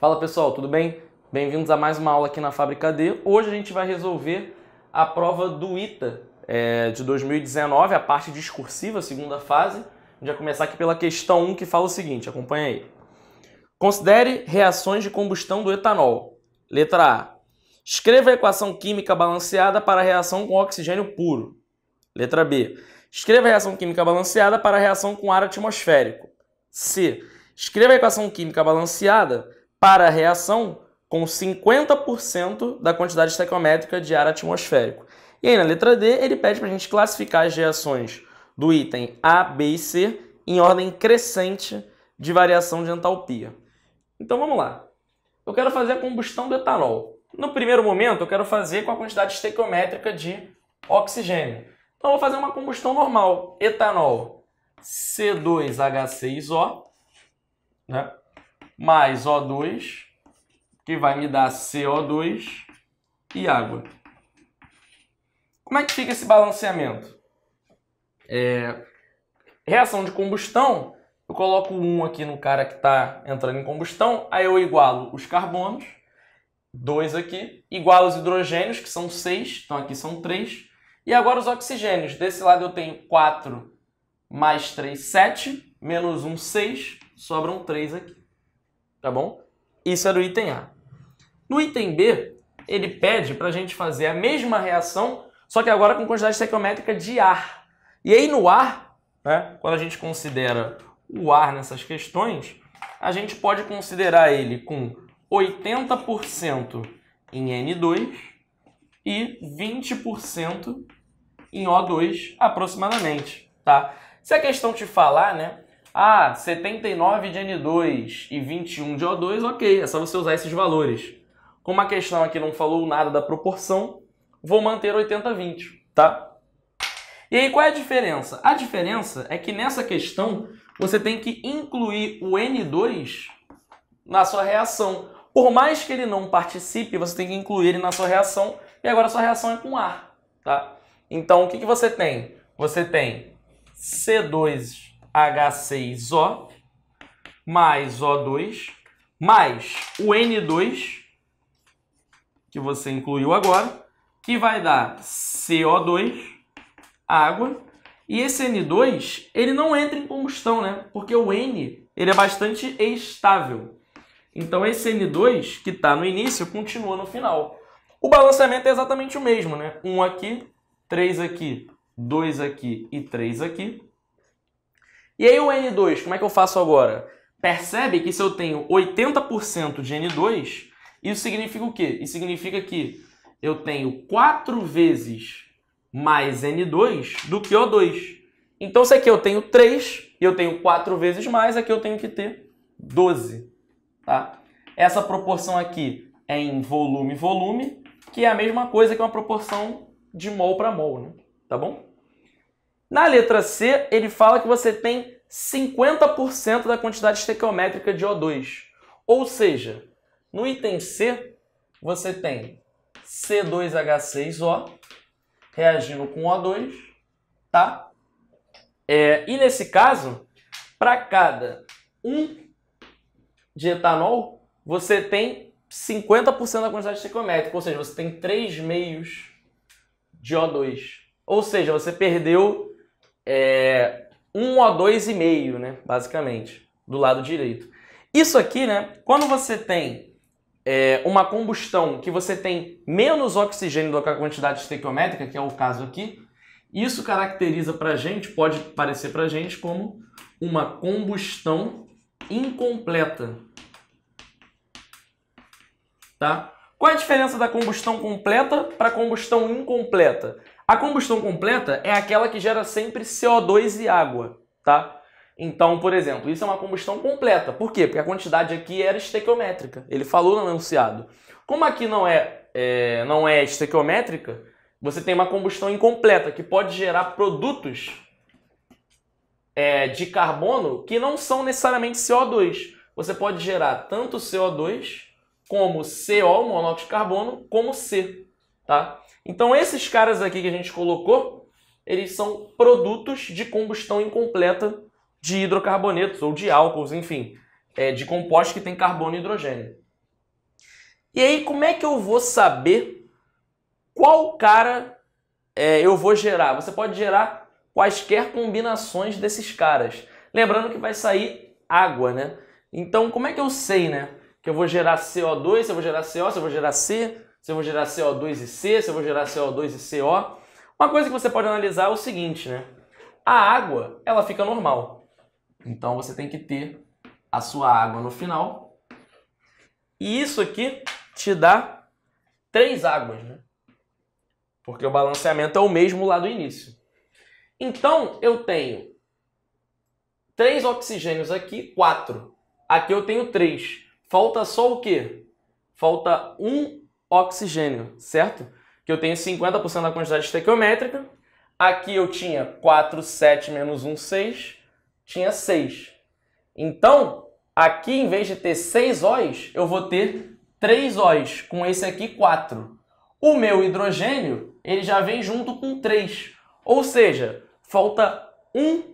Fala pessoal, tudo bem? Bem-vindos a mais uma aula aqui na Fábrica D. Hoje a gente vai resolver a prova do ITA é, de 2019, a parte discursiva, segunda fase. A gente vai começar aqui pela questão 1 que fala o seguinte, acompanha aí. Considere reações de combustão do etanol. Letra A. Escreva a equação química balanceada para a reação com oxigênio puro. Letra B. Escreva a reação química balanceada para a reação com ar atmosférico. C. Escreva a equação química balanceada para a reação com 50% da quantidade estequiométrica de ar atmosférico. E aí na letra D ele pede para a gente classificar as reações do item A, B e C em ordem crescente de variação de entalpia. Então vamos lá. Eu quero fazer a combustão do etanol. No primeiro momento eu quero fazer com a quantidade estequiométrica de oxigênio. Então eu vou fazer uma combustão normal. Etanol C2H6O, né? mais O2, que vai me dar CO2 e água. Como é que fica esse balanceamento? É... Reação de combustão, eu coloco 1 aqui no cara que está entrando em combustão, aí eu igualo os carbonos, 2 aqui, igualo os hidrogênios, que são 6, então aqui são 3, e agora os oxigênios. Desse lado eu tenho 4 mais 3, 7, menos 1, 6, sobram 3 aqui tá bom? Isso era o item A. No item B, ele pede para a gente fazer a mesma reação, só que agora com quantidade estequiométrica de ar. E aí no ar, né, quando a gente considera o ar nessas questões, a gente pode considerar ele com 80% em N2 e 20% em O2 aproximadamente, tá? Se a questão te falar, né, ah, 79 de N2 e 21 de O2, ok, é só você usar esses valores. Como a questão aqui não falou nada da proporção, vou manter 80-20, tá? E aí, qual é a diferença? A diferença é que nessa questão você tem que incluir o N2 na sua reação. Por mais que ele não participe, você tem que incluir ele na sua reação, e agora a sua reação é com ar, tá? Então, o que, que você tem? Você tem C2 H6O mais O2 mais o N2 que você incluiu agora, que vai dar CO2, água, e esse N2, ele não entra em combustão, né? Porque o N, ele é bastante estável. Então esse N2 que está no início continua no final. O balanceamento é exatamente o mesmo, né? Um aqui, três aqui, dois aqui e três aqui. E aí o N2, como é que eu faço agora? Percebe que se eu tenho 80% de N2, isso significa o quê? Isso significa que eu tenho 4 vezes mais N2 do que O2. Então, se aqui eu tenho 3 e eu tenho 4 vezes mais, aqui eu tenho que ter 12. Tá? Essa proporção aqui é em volume-volume, que é a mesma coisa que uma proporção de mol para mol. Né? Tá bom? Na letra C, ele fala que você tem 50% da quantidade estequiométrica de O2. Ou seja, no item C, você tem C2H6O reagindo com O2, tá? É, e nesse caso, para cada 1 de etanol, você tem 50% da quantidade estequiométrica, ou seja, você tem 3 meios de O2. Ou seja, você perdeu é, dois e meio, né? Basicamente, do lado direito. Isso aqui, né? Quando você tem é, uma combustão que você tem menos oxigênio do que a quantidade estequiométrica, que é o caso aqui, isso caracteriza para gente, pode parecer para gente como uma combustão incompleta. Tá? Qual é a diferença da combustão completa para combustão incompleta? A combustão completa é aquela que gera sempre CO2 e água, tá? Então, por exemplo, isso é uma combustão completa. Por quê? Porque a quantidade aqui era estequiométrica. Ele falou no enunciado. Como aqui não é, é não é estequiométrica, você tem uma combustão incompleta que pode gerar produtos é, de carbono que não são necessariamente CO2. Você pode gerar tanto CO2 como CO, monóxido de carbono, como C tá? Então esses caras aqui que a gente colocou, eles são produtos de combustão incompleta de hidrocarbonetos ou de álcools, enfim, é, de compostos que tem carbono e hidrogênio. E aí como é que eu vou saber qual cara é, eu vou gerar? Você pode gerar quaisquer combinações desses caras. Lembrando que vai sair água, né? Então como é que eu sei, né? Que eu vou gerar CO2, se eu vou gerar CO, se eu vou gerar C, se eu vou gerar CO2 e C, se eu vou gerar CO2 e CO. Uma coisa que você pode analisar é o seguinte, né? A água, ela fica normal. Então você tem que ter a sua água no final. E isso aqui te dá três águas, né? Porque o balanceamento é o mesmo lá do início. Então eu tenho três oxigênios aqui, quatro. Aqui eu tenho três. Falta só o quê? Falta um oxigênio, certo? Que eu tenho 50% da quantidade estequiométrica. Aqui eu tinha 4, 7 menos 1, 6. Tinha 6. Então, aqui em vez de ter 6 Os, eu vou ter 3 Os. Com esse aqui, 4. O meu hidrogênio, ele já vem junto com 3. Ou seja, falta um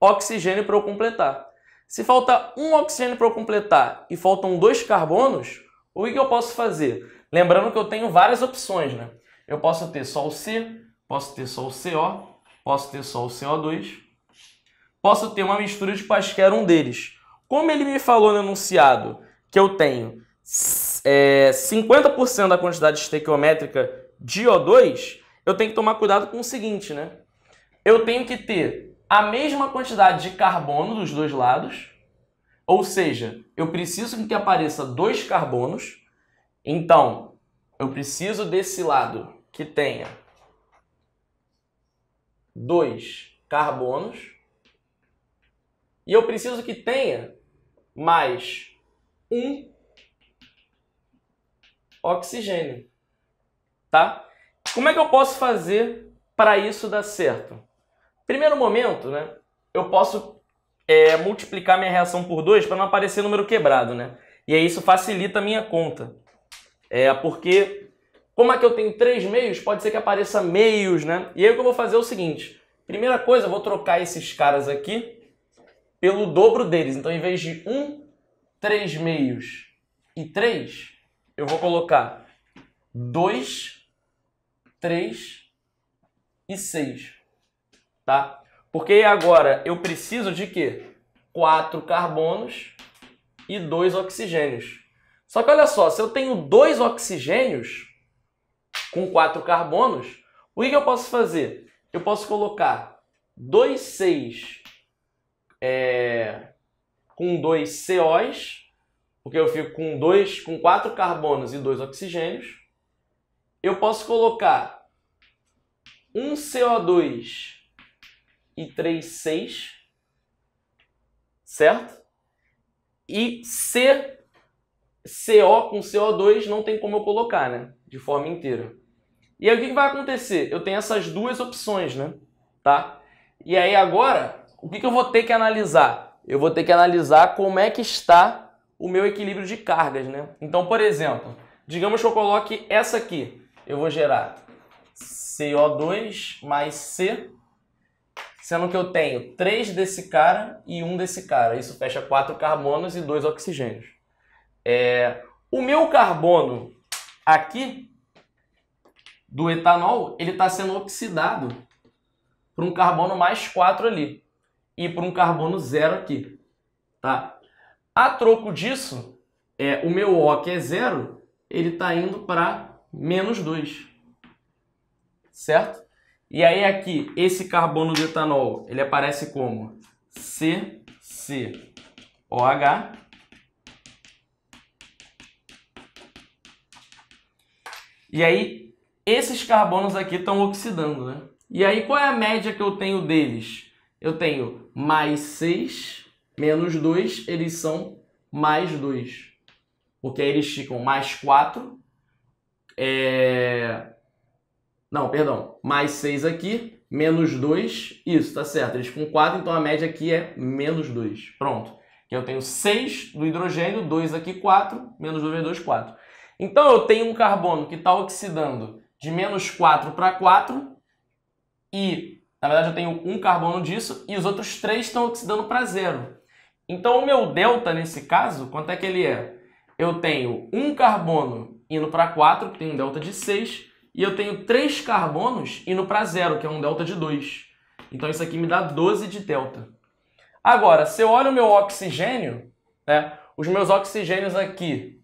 oxigênio para eu completar. Se falta um oxigênio para eu completar e faltam dois carbonos, o que eu posso fazer? Lembrando que eu tenho várias opções, né? Eu posso ter só o C, posso ter só o CO, posso ter só o CO2, posso ter uma mistura de quaisquer um deles. Como ele me falou no enunciado que eu tenho é, 50% da quantidade estequiométrica de O2, eu tenho que tomar cuidado com o seguinte, né? Eu tenho que ter a mesma quantidade de carbono dos dois lados ou seja, eu preciso que apareça dois carbonos. Então, eu preciso desse lado que tenha dois carbonos. E eu preciso que tenha mais um oxigênio. Tá? Como é que eu posso fazer para isso dar certo? Primeiro momento, né, eu posso é, multiplicar minha reação por 2 para não aparecer número quebrado, né? E aí isso facilita a minha conta. É, porque como é que eu tenho três meios, pode ser que apareça meios, né? E aí o que eu vou fazer é o seguinte. Primeira coisa, eu vou trocar esses caras aqui pelo dobro deles. Então, em vez de 1, um, 3 meios e 3, eu vou colocar 2, 3 e 6, tá? Porque agora eu preciso de quê? Quatro carbonos e dois oxigênios. Só que olha só, se eu tenho dois oxigênios com quatro carbonos, o que, eu posso fazer? Eu posso colocar dois seis é, com dois COs, porque eu fico com dois, com quatro carbonos e dois oxigênios. Eu posso colocar um CO2 e 3, 6. Certo? E C, CO com CO2 não tem como eu colocar, né? De forma inteira. E aí o que vai acontecer? Eu tenho essas duas opções, né? Tá? E aí agora, o que eu vou ter que analisar? Eu vou ter que analisar como é que está o meu equilíbrio de cargas, né? Então, por exemplo, digamos que eu coloque essa aqui. Eu vou gerar CO2 mais C sendo que eu tenho três desse cara e um desse cara. Isso fecha quatro carbonos e dois oxigênios. É, o meu carbono aqui do etanol, ele está sendo oxidado por um carbono mais quatro ali e por um carbono zero aqui, tá? A troco disso, é, o meu O que é zero, ele está indo para menos dois, certo? E aí aqui, esse carbono de etanol, ele aparece como CCOH. E aí, esses carbonos aqui estão oxidando, né? E aí, qual é a média que eu tenho deles? Eu tenho mais 6 menos 2, eles são mais 2. Porque aí eles ficam mais 4, é, não, perdão. Mais 6 aqui, menos 2. Isso, tá certo. Eles com 4, então a média aqui é menos 2. Pronto. Eu tenho 6 do hidrogênio, 2 aqui, 4, menos 2 vezes 2, 4. Então eu tenho um carbono que está oxidando de menos 4 para 4 e, na verdade, eu tenho um carbono disso e os outros 3 estão oxidando para zero. Então o meu delta, nesse caso, quanto é que ele é? Eu tenho um carbono indo para 4, que tem um delta de 6, e eu tenho três carbonos indo para zero, que é um delta de 2. Então isso aqui me dá 12 de delta. Agora, se eu olho o meu oxigênio, né, os meus oxigênios aqui,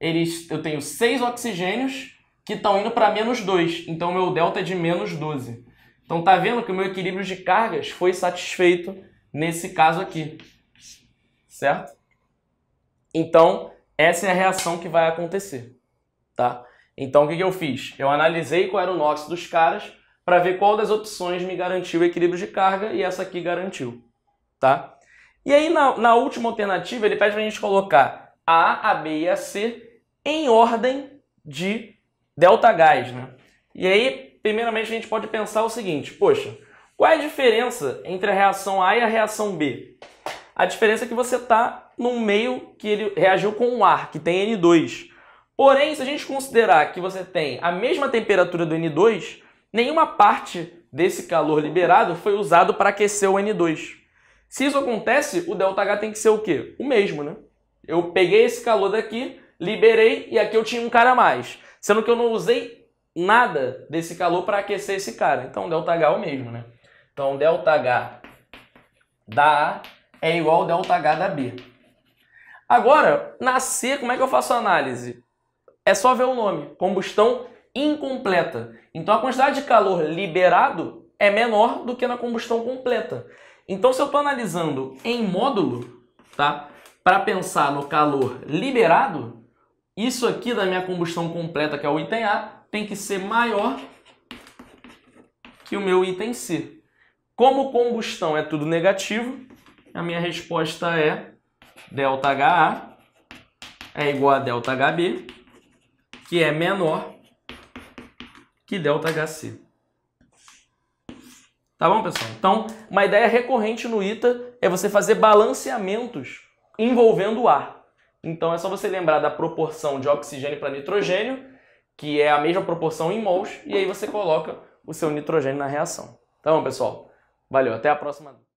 eles, eu tenho seis oxigênios que estão indo para menos 2, então meu delta é de menos 12. Então tá vendo que o meu equilíbrio de cargas foi satisfeito nesse caso aqui, certo? Então, essa é a reação que vai acontecer, tá? Então o que, que eu fiz? Eu analisei qual era o NOx dos caras para ver qual das opções me garantiu o equilíbrio de carga e essa aqui garantiu, tá? E aí na, na última alternativa ele pede para a gente colocar a, a B e a C em ordem de delta gás, né? E aí, primeiramente, a gente pode pensar o seguinte, poxa, qual é a diferença entre a reação A e a reação B? A diferença é que você está num meio que ele reagiu com o ar, que tem N2. Porém, se a gente considerar que você tem a mesma temperatura do N2, nenhuma parte desse calor liberado foi usado para aquecer o N2. Se isso acontece, o ΔH tem que ser o quê? O mesmo, né? Eu peguei esse calor daqui, liberei e aqui eu tinha um cara a mais. Sendo que eu não usei nada desse calor para aquecer esse cara. Então, ΔH é o mesmo, né? Então, ΔH da A é igual ao ΔH da B. Agora, na C, como é que eu faço a análise? É só ver o nome, combustão incompleta. Então a quantidade de calor liberado é menor do que na combustão completa. Então se eu estou analisando em módulo, tá? Para pensar no calor liberado, isso aqui da minha combustão completa, que é o item A, tem que ser maior que o meu item C. Como combustão é tudo negativo, a minha resposta é ΔHA é igual a ΔHB que é menor que ΔHC. Tá bom, pessoal? Então, uma ideia recorrente no ITA é você fazer balanceamentos envolvendo o ar. Então, é só você lembrar da proporção de oxigênio para nitrogênio, que é a mesma proporção em mols, e aí você coloca o seu nitrogênio na reação. Tá bom, pessoal? Valeu, até a próxima.